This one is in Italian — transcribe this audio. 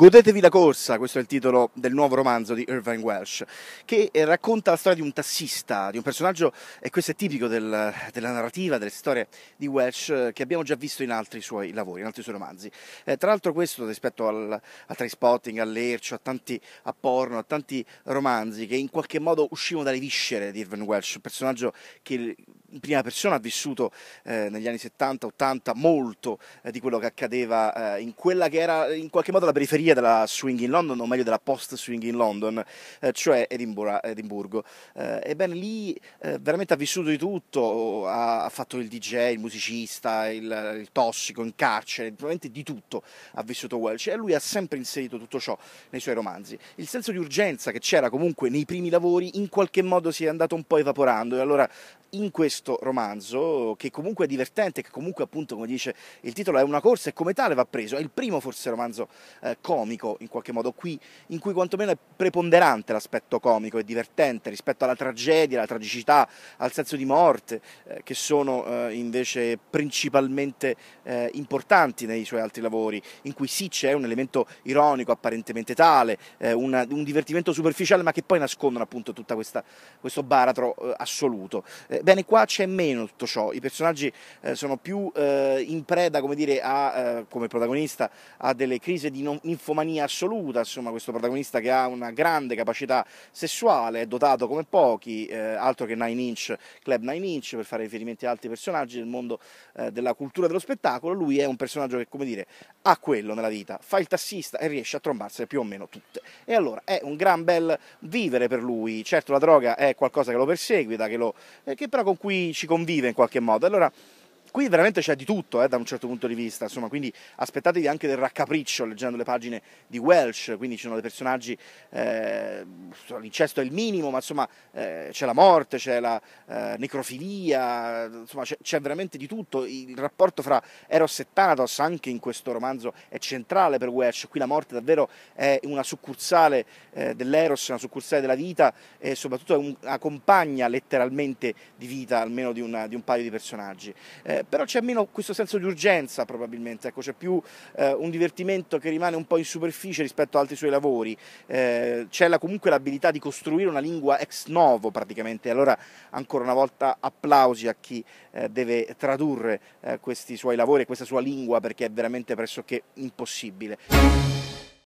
Godetevi la corsa, questo è il titolo del nuovo romanzo di Irvine Welsh, che eh, racconta la storia di un tassista, di un personaggio, e questo è tipico del, della narrativa, delle storie di Welsh, eh, che abbiamo già visto in altri suoi lavori, in altri suoi romanzi. Eh, tra l'altro questo, rispetto al, a Trainspotting, all'Ercio, a tanti a porno, a tanti romanzi che in qualche modo uscivano dalle viscere di Irvine Welsh, un personaggio che in prima persona ha vissuto eh, negli anni 70-80 molto eh, di quello che accadeva eh, in quella che era in qualche modo la periferia della swing in London, o meglio della post swing in London, eh, cioè Edinburgh. Edimburgo. Eh, ebbene lì eh, veramente ha vissuto di tutto, ha, ha fatto il DJ, il musicista, il, il, tossico, in carcere, veramente di tutto ha vissuto Welch e lui ha sempre inserito tutto ciò nei suoi romanzi. Il senso di urgenza che c'era comunque nei primi lavori in qualche modo si è andato un po' evaporando e allora in questo questo romanzo che comunque è divertente, che comunque appunto come dice il titolo è una corsa e come tale va preso, è il primo forse romanzo eh, comico in qualche modo qui in cui quantomeno è preponderante l'aspetto comico e divertente rispetto alla tragedia, alla tragicità, al senso di morte eh, che sono eh, invece principalmente eh, importanti nei suoi altri lavori in cui sì c'è un elemento ironico apparentemente tale, eh, una, un divertimento superficiale ma che poi nascondono appunto tutto questo baratro eh, assoluto. bene qua c'è meno tutto ciò, i personaggi eh, sono più eh, in preda come, dire, a, eh, come protagonista a delle crisi di ninfomania assoluta, insomma questo protagonista che ha una grande capacità sessuale, è dotato come pochi, eh, altro che Nine Inch, Club Nine Inch per fare riferimenti ad altri personaggi del mondo eh, della cultura dello spettacolo, lui è un personaggio che come dire ha quello nella vita, fa il tassista e riesce a trombarsene più o meno tutte. E allora è un gran bel vivere per lui, certo la droga è qualcosa che lo perseguita, che, lo, eh, che però con cui ci convive in qualche modo. Allora qui veramente c'è di tutto eh, da un certo punto di vista, insomma, quindi aspettatevi anche del raccapriccio leggendo le pagine di Welsh, quindi ci sono dei personaggi, eh, l'incesto è il minimo, ma insomma eh, c'è la morte, c'è la eh, necrofilia, insomma c'è, c'è, veramente di tutto, il rapporto fra Eros e Thanatos anche in questo romanzo è centrale per Welsh, qui la morte davvero è una succursale eh, dell'Eros, una succursale della vita e soprattutto è un, una compagna letteralmente di vita almeno di, una, di un paio di personaggi. Eh, eh, però c'è meno questo senso di urgenza probabilmente, ecco, c'è più eh, un divertimento che rimane un po' in superficie rispetto ad altri suoi lavori, eh, c'è la, comunque l'abilità di costruire una lingua ex novo praticamente, allora ancora una volta applausi a chi eh, deve tradurre eh, questi suoi lavori e questa sua lingua perché è veramente pressoché impossibile.